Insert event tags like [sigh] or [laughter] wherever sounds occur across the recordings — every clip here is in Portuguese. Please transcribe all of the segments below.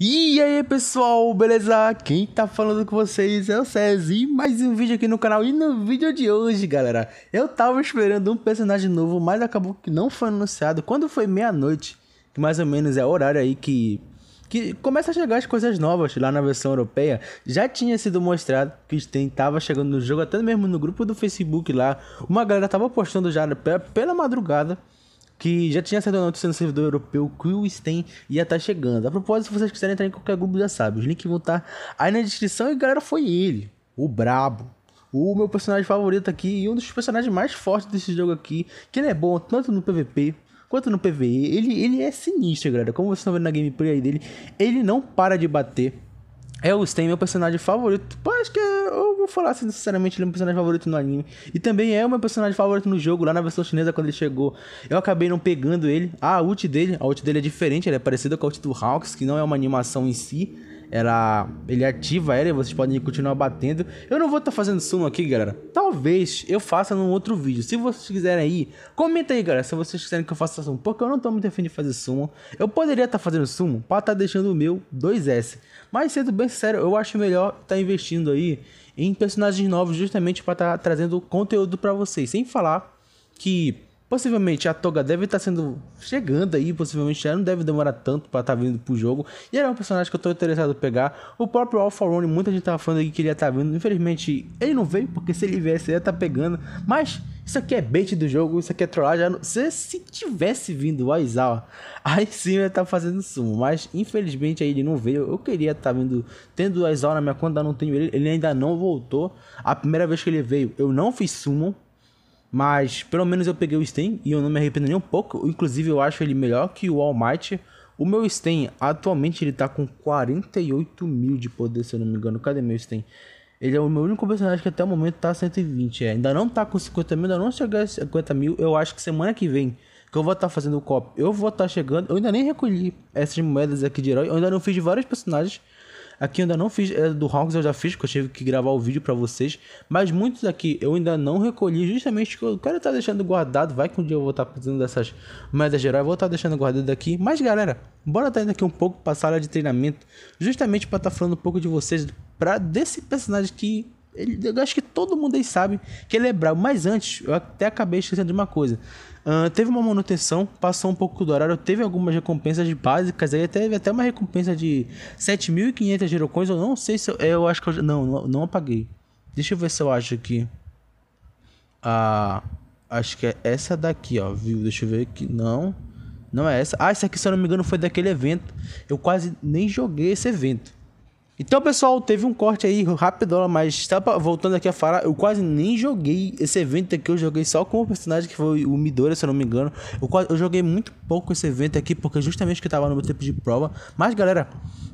E aí pessoal, beleza? Quem tá falando com vocês é o César e mais um vídeo aqui no canal. E no vídeo de hoje, galera, eu tava esperando um personagem novo, mas acabou que não foi anunciado. Quando foi meia-noite, que mais ou menos é o horário aí que, que começa a chegar as coisas novas lá na versão europeia, já tinha sido mostrado que tem tava chegando no jogo, até mesmo no grupo do Facebook lá. Uma galera tava postando já né, pela madrugada que já tinha sido notícia no servidor europeu que o Steam ia estar tá chegando. A propósito, se vocês quiserem entrar em qualquer grupo, já sabe. Os links vão estar tá aí na descrição. E galera, foi ele, o brabo. O meu personagem favorito aqui e um dos personagens mais fortes desse jogo aqui, que ele é bom tanto no PVP quanto no PVE. Ele, ele é sinistro, galera. Como vocês estão vendo na gameplay aí dele, ele não para de bater. É, é meu personagem favorito. Pô, acho que é, eu vou falar assim, sinceramente, ele é meu personagem favorito no anime. E também é o meu personagem favorito no jogo, lá na versão chinesa, quando ele chegou. Eu acabei não pegando ele. Ah, a ult dele, a ult dele é diferente, ela é parecida com a ult do Hawks, que não é uma animação em si ela ele ativa ela e vocês podem continuar batendo. Eu não vou estar tá fazendo sumo aqui, galera. Talvez eu faça num outro vídeo. Se vocês quiserem aí, comenta aí, galera, se vocês quiserem que eu faça sumo, porque eu não tô muito afim de fazer sumo. Eu poderia estar tá fazendo sumo para estar tá deixando o meu 2S. Mas sendo bem sério, eu acho melhor estar tá investindo aí em personagens novos justamente para estar tá trazendo conteúdo para vocês, sem falar que Possivelmente a Toga deve estar tá sendo chegando aí, possivelmente ela não deve demorar tanto para estar tá vindo pro jogo. E era um personagem que eu tô interessado em pegar. O próprio Alpha Rony, muita gente tava falando que ele ia estar tá vindo. Infelizmente, ele não veio, porque se ele viesse, ele ia estar pegando. Mas isso aqui é bait do jogo, isso aqui é trollagem. Se, se tivesse vindo o Aizawa, aí sim eu ia estar fazendo sumo. Mas infelizmente aí ele não veio. Eu queria estar vindo, tendo o Aizawa na minha conta, não tenho ele. Ele ainda não voltou. A primeira vez que ele veio, eu não fiz sumo. Mas pelo menos eu peguei o Sten e eu não me arrependo nem um pouco. Inclusive eu acho ele melhor que o All Might. O meu Sten, atualmente ele tá com 48 mil de poder, se eu não me engano. Cadê meu Sten? Ele é o meu único personagem que até o momento tá 120. É, ainda não tá com 50 mil, ainda não chegou a 50 mil. Eu acho que semana que vem, que eu vou estar tá fazendo o cop, eu vou estar tá chegando. Eu ainda nem recolhi essas moedas aqui de herói. Eu ainda não fiz de vários personagens. Aqui eu ainda não fiz, é, do Hawks eu já fiz, porque eu tive que gravar o vídeo para vocês. Mas muitos aqui eu ainda não recolhi, justamente que o cara tá deixando guardado. Vai que um dia eu vou estar tá precisando dessas moedas gerais, vou estar tá deixando guardado aqui. Mas galera, bora tá indo aqui um pouco pra sala de treinamento, justamente para estar tá falando um pouco de vocês, pra desse personagem que ele, eu acho que todo mundo aí sabe que ele é brabo. Mas antes, eu até acabei esquecendo de uma coisa. Uh, teve uma manutenção, passou um pouco do horário, teve algumas recompensas básicas, aí teve até uma recompensa de 7.500 girocões, eu não sei se eu, eu acho que eu, não, não, não apaguei. Deixa eu ver se eu acho aqui. Ah, acho que é essa daqui, ó, viu? Deixa eu ver aqui, não. Não é essa. Ah, essa aqui, se eu não me engano, foi daquele evento. Eu quase nem joguei esse evento. Então, pessoal, teve um corte aí rápido, mas tá voltando aqui a falar, eu quase nem joguei esse evento aqui, eu joguei só com o personagem que foi o Midori, se eu não me engano. Eu, quase, eu joguei muito pouco esse evento aqui, porque justamente que tava no meu tempo de prova. Mas, galera,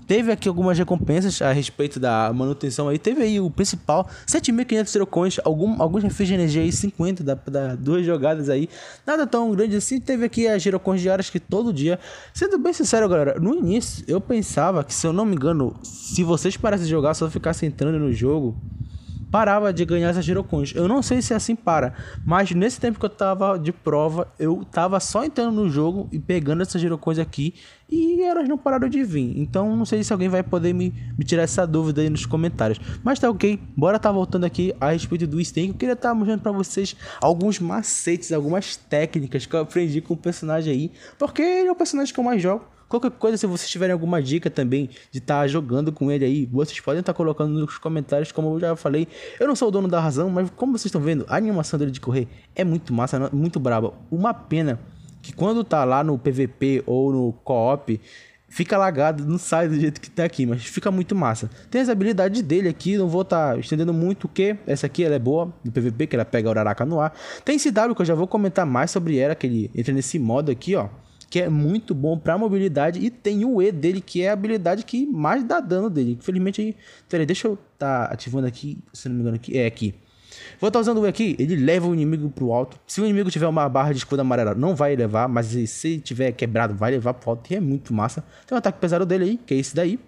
teve aqui algumas recompensas a respeito da manutenção aí. Teve aí o principal, 7.500 trocões, algum, alguns refis de energia aí, 50, da, da, duas jogadas aí. Nada tão grande assim, teve aqui as girocões diárias que todo dia. Sendo bem sincero, galera, no início eu pensava que, se eu não me engano, se vocês parassem de jogar, só ficassem entrando no jogo, parava de ganhar essas girocões. Eu não sei se é assim para, mas nesse tempo que eu tava de prova, eu tava só entrando no jogo e pegando essas girocões aqui e elas não pararam de vir. Então não sei se alguém vai poder me, me tirar essa dúvida aí nos comentários. Mas tá ok, bora tá voltando aqui a respeito do Stank. Eu queria estar tá mostrando para vocês alguns macetes, algumas técnicas que eu aprendi com o personagem aí, porque ele é o personagem que eu mais jogo. Qualquer coisa, se vocês tiverem alguma dica também de estar tá jogando com ele aí, vocês podem estar tá colocando nos comentários, como eu já falei. Eu não sou o dono da razão, mas como vocês estão vendo, a animação dele de correr é muito massa, né? muito braba. Uma pena que quando tá lá no PVP ou no co-op, fica lagado, não sai do jeito que tá aqui, mas fica muito massa. Tem as habilidades dele aqui, não vou estar tá estendendo muito o que essa aqui ela é boa no PVP, que ela pega o Uraraka no ar. Tem w que eu já vou comentar mais sobre ela, que ele entra nesse modo aqui, ó que é muito bom para mobilidade. E tem o E dele, que é a habilidade que mais dá dano dele. Infelizmente, peraí, deixa eu tá ativando aqui, se não me engano, aqui. É aqui. Vou estar tá usando o E aqui, ele leva o inimigo pro alto. Se o inimigo tiver uma barra de escudo amarela, não vai levar, mas se tiver quebrado, vai levar pro alto e é muito massa. Tem um ataque pesado dele aí, que é esse daí.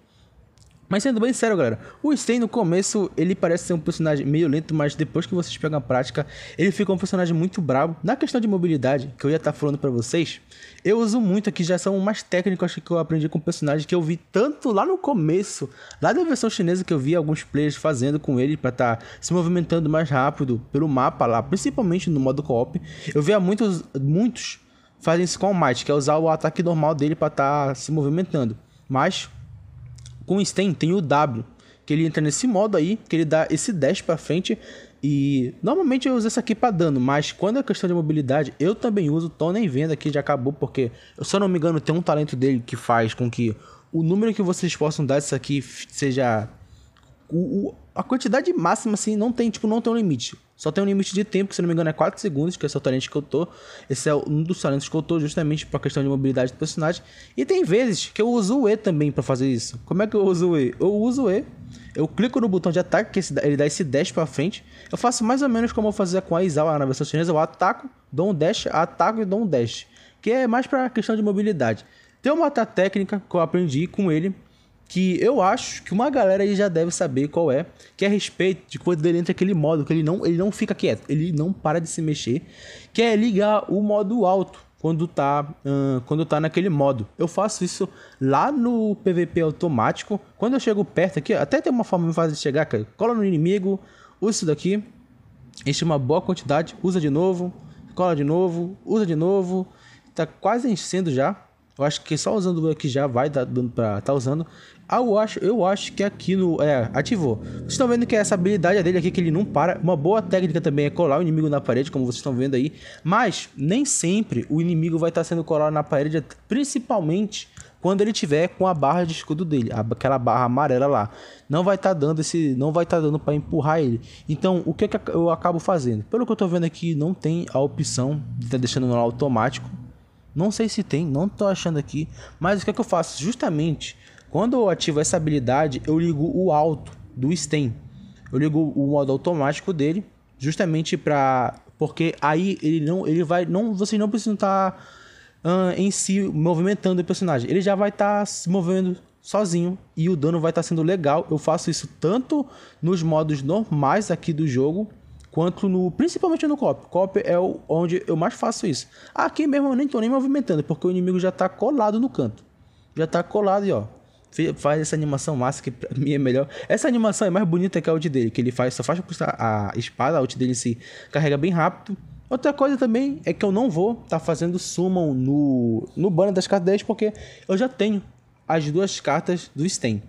Mas sendo bem sério, galera, o Stain no começo ele parece ser um personagem meio lento, mas depois que vocês pegam a prática, ele fica um personagem muito brabo. Na questão de mobilidade, que eu ia estar tá falando para vocês, eu uso muito aqui, já são mais técnicos que eu aprendi com o personagem que eu vi tanto lá no começo, lá da versão chinesa que eu vi alguns players fazendo com ele para estar tá se movimentando mais rápido pelo mapa lá, principalmente no modo co-op. Eu via muitos, muitos fazem isso com o Might, que é usar o ataque normal dele para estar tá se movimentando. Mas com o Sten tem o W, que ele entra nesse modo aí, que ele dá esse dash para frente. E normalmente eu uso essa aqui para dano, mas quando é questão de mobilidade, eu também uso. Tô nem vendo aqui, já acabou, porque se eu não me engano, tem um talento dele que faz com que o número que vocês possam dar isso aqui seja. O, o, a quantidade máxima, assim, não tem, tipo, não tem um limite. Só tem um limite de tempo, que se não me engano é 4 segundos, que é o talento que eu tô. Esse é um dos talentos que eu tô, justamente pra questão de mobilidade do personagem. E tem vezes que eu uso o E também para fazer isso. Como é que eu uso o E? Eu uso o E, eu clico no botão de ataque, que esse, ele dá esse dash pra frente. Eu faço mais ou menos como eu fazia com a Izawa na versão chinesa. Eu ataco, dou um dash, ataco e dou um dash. Que é mais pra questão de mobilidade. Tem uma outra técnica que eu aprendi com ele, que eu acho que uma galera aí já deve saber qual é, que é a respeito de quando ele entra aquele modo que ele não, ele não fica quieto, ele não para de se mexer, que é ligar o modo alto quando tá, uh, quando tá naquele modo. Eu faço isso lá no PVP automático, quando eu chego perto aqui, até tem uma forma fácil de chegar, cara, cola no inimigo, usa isso daqui, enche uma boa quantidade, usa de novo, cola de novo, usa de novo, tá quase enchendo já. Eu acho que só usando o aqui já vai dar dando pra tá usando. Ah, eu acho, eu acho que aqui no. É, ativou. Vocês estão vendo que essa habilidade dele aqui, que ele não para. Uma boa técnica também é colar o inimigo na parede, como vocês estão vendo aí. Mas nem sempre o inimigo vai estar tá sendo colado na parede, principalmente quando ele tiver com a barra de escudo dele, aquela barra amarela lá, não vai estar tá dando esse, não vai estar tá dando para empurrar ele. Então, o que, que eu acabo fazendo? Pelo que eu estou vendo aqui, não tem a opção de estar tá deixando no automático. Não sei se tem, não tô achando aqui. Mas o que, é que eu faço? Justamente quando eu ativo essa habilidade, eu ligo o alto do stem. Eu ligo o modo automático dele, justamente para porque aí ele não, ele vai, não, vocês não precisam estar tá, uh, em si movimentando o personagem. Ele já vai estar tá se movendo sozinho e o dano vai estar tá sendo legal. Eu faço isso tanto nos modos normais aqui do jogo quanto no principalmente no cop. Cop é o, onde eu mais faço isso. Aqui mesmo eu nem tô nem movimentando, porque o inimigo já tá colado no canto. Já tá colado e ó, faz essa animação massa que pra [laughs] mim é melhor. Essa animação é mais bonita que a ult dele, que ele faz, só faz a espada, a ult dele se carrega bem rápido. Outra coisa também é que eu não vou estar tá fazendo summon no, no banner das cartas 10, porque eu já tenho as duas cartas do Sten.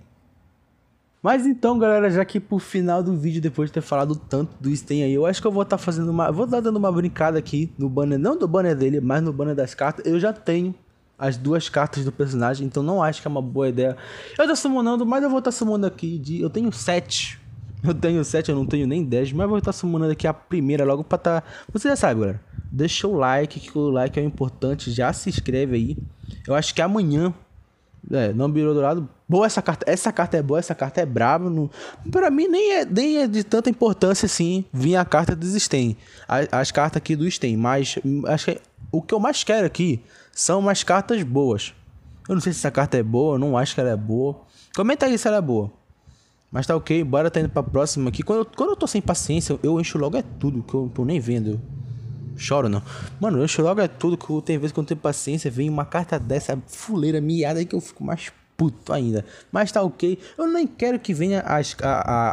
Mas então, galera, já que pro final do vídeo, depois de ter falado tanto do Sten aí, eu acho que eu vou estar tá fazendo uma. Vou estar tá dando uma brincada aqui no banner, não do banner dele, mas no banner das cartas. Eu já tenho as duas cartas do personagem, então não acho que é uma boa ideia. Eu tô summonando, mas eu vou estar tá summonando aqui de. Eu tenho sete. [laughs] Eu tenho sete, eu não tenho nem dez, mas vou estar tá summonando aqui a primeira logo pra tá. Você já sabe, galera. Deixa o like, que o like é importante. Já se inscreve aí. Eu acho que amanhã é, não birô dourado. Boa essa carta. Essa carta é boa, essa carta é brava. Não, pra mim nem é, nem é de tanta importância assim vir a carta do Sten. As, as cartas aqui do Sten. Mas hum, acho que o que eu mais quero aqui são umas cartas boas. Eu não sei se essa carta é boa, não acho que ela é boa. Comenta aí se ela é boa. Mas tá ok, bora tá indo pra próxima aqui. Quando eu, quando eu tô sem paciência, eu encho logo é tudo, que eu tô nem vendo. Choro não. Mano, eu choro é tudo que eu, tem vezes que eu não tenho paciência, vem uma carta dessa fuleira miada que eu fico mais puto ainda. Mas tá ok. Eu nem quero que venha as, a,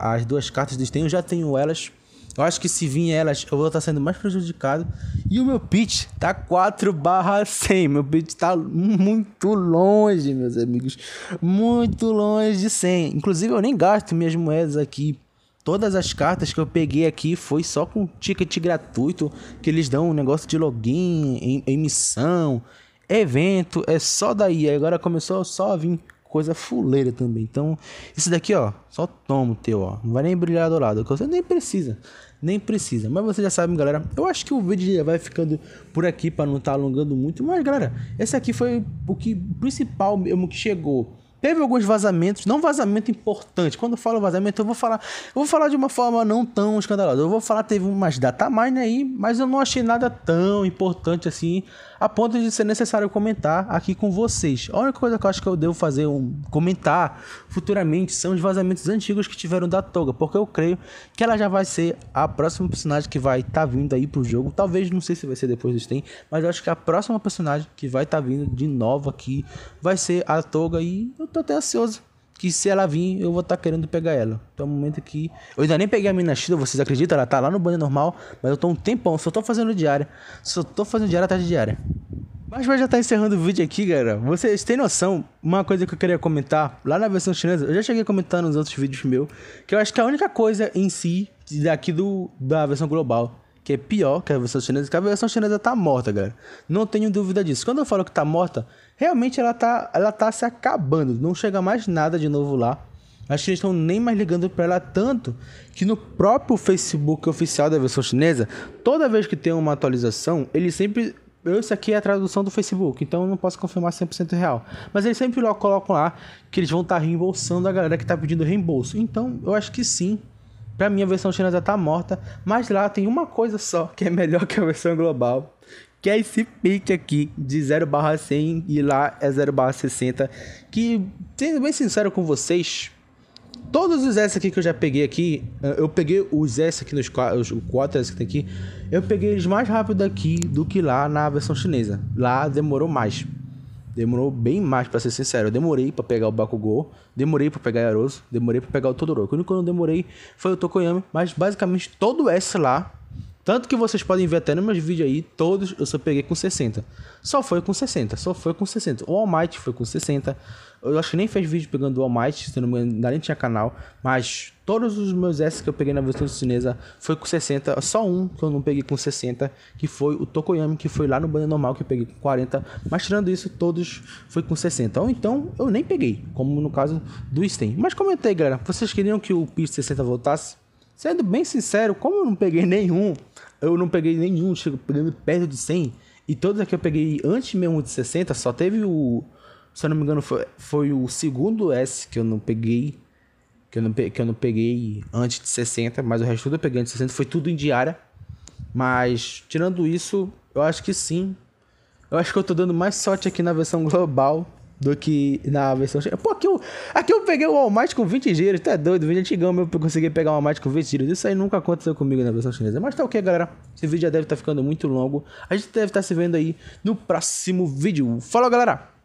a, as duas cartas do Sten, eu já tenho elas. Eu acho que se vir elas, eu vou estar tá sendo mais prejudicado. E o meu pitch tá 4 barra 100. Meu pitch tá muito longe, meus amigos. Muito longe de 100. Inclusive, eu nem gasto minhas moedas aqui Todas as cartas que eu peguei aqui foi só com ticket gratuito, que eles dão um negócio de login, em, em missão, evento, é só daí. Agora começou só a vir coisa fuleira também. Então, isso daqui, ó, só toma o teu, ó. Não vai nem brilhar do lado, você nem precisa. Nem precisa. Mas vocês já sabem, galera. Eu acho que o vídeo vai ficando por aqui para não estar tá alongando muito. Mas, galera, esse aqui foi o que principal mesmo que chegou Teve alguns vazamentos, não vazamento importante. Quando eu falo vazamento, eu vou falar, eu vou falar de uma forma não tão escandalosa. Eu vou falar teve umas data mais né, aí, mas eu não achei nada tão importante assim a ponto de ser necessário comentar aqui com vocês. A única coisa que eu acho que eu devo fazer um comentar futuramente são os vazamentos antigos que tiveram da Toga, porque eu creio que ela já vai ser a próxima personagem que vai estar tá vindo aí pro jogo. Talvez, não sei se vai ser depois do Steam, mas eu acho que a próxima personagem que vai estar tá vindo de novo aqui vai ser a Toga e eu tô até ansioso que se ela vir, eu vou estar tá querendo pegar ela. Então é um momento que. Eu ainda nem peguei a mina Chida, vocês acreditam? Ela tá lá no banho normal, mas eu tô um tempão, só tô fazendo diária. Só tô fazendo diária atrás de diária. Mas vai já tá encerrando o vídeo aqui, galera. Vocês têm noção, uma coisa que eu queria comentar, lá na versão chinesa, eu já cheguei a comentar nos outros vídeos meu, que eu acho que é a única coisa em si daqui do, da versão global que é pior que a é versão chinesa, que a versão chinesa tá morta, galera. Não tenho dúvida disso. Quando eu falo que tá morta, realmente ela tá, ela tá se acabando. Não chega mais nada de novo lá. Acho que eles estão nem mais ligando para ela tanto que no próprio Facebook oficial da versão chinesa, toda vez que tem uma atualização, ele sempre. Eu Isso aqui é a tradução do Facebook, então eu não posso confirmar 100% real. Mas eles sempre colocam lá que eles vão estar tá reembolsando a galera que está pedindo reembolso. Então eu acho que sim, para mim a versão chinesa tá morta, mas lá tem uma coisa só que é melhor que a versão global, que é esse pique aqui de 0 barra 100 e lá é 0 barra 60, que, sendo bem sincero com vocês, todos os S aqui que eu já peguei aqui, eh, eu peguei os S aqui, nos os 4 S que tem aqui, eu peguei eles mais rápido aqui do que lá na versão chinesa, lá demorou mais. Demorou bem mais, para ser sincero. Eu demorei para pegar o Bakugou, demorei para pegar Yaroso, demorei para pegar o Todoroki. O único que eu não demorei foi o Tokoyami, mas basicamente todo esse lá tanto que vocês podem ver até nos meus vídeos aí, todos eu só peguei com 60. Só foi com 60, só foi com 60. O All Might foi com 60. Eu acho que nem fez vídeo pegando o All Might, se não me engano, nem tinha canal. Mas todos os meus S que eu peguei na versão chinesa foi com 60. Só um que eu não peguei com 60, que foi o Tokoyami, que foi lá no banho normal, que eu peguei com 40. Mas tirando isso, todos foi com 60. Ou então eu nem peguei, como no caso do Sten. Mas comentei, galera. Vocês queriam que o Pierce 60 voltasse? Sendo bem sincero, como eu não peguei nenhum, eu não peguei nenhum, chego pegando perto de 100, e todos que eu peguei antes mesmo de 60, só teve o. Se eu não me engano, foi, foi o segundo S que eu não peguei. Que eu não, peguei, que eu não peguei antes de 60, mas o resto tudo eu peguei antes de 60, foi tudo em diária. Mas, tirando isso, eu acho que sim. Eu acho que eu tô dando mais sorte aqui na versão global do que na versão. Pô, aqui eu, aqui eu peguei o All Might com 20 giros, é doido, vídeo antigão meu, eu consegui pegar o All Might com 20 giros. Isso aí nunca aconteceu comigo na versão chinesa. Mas tá ok, galera. Esse vídeo já deve estar tá ficando muito longo. A gente deve estar tá se vendo aí no próximo vídeo. Falou, galera!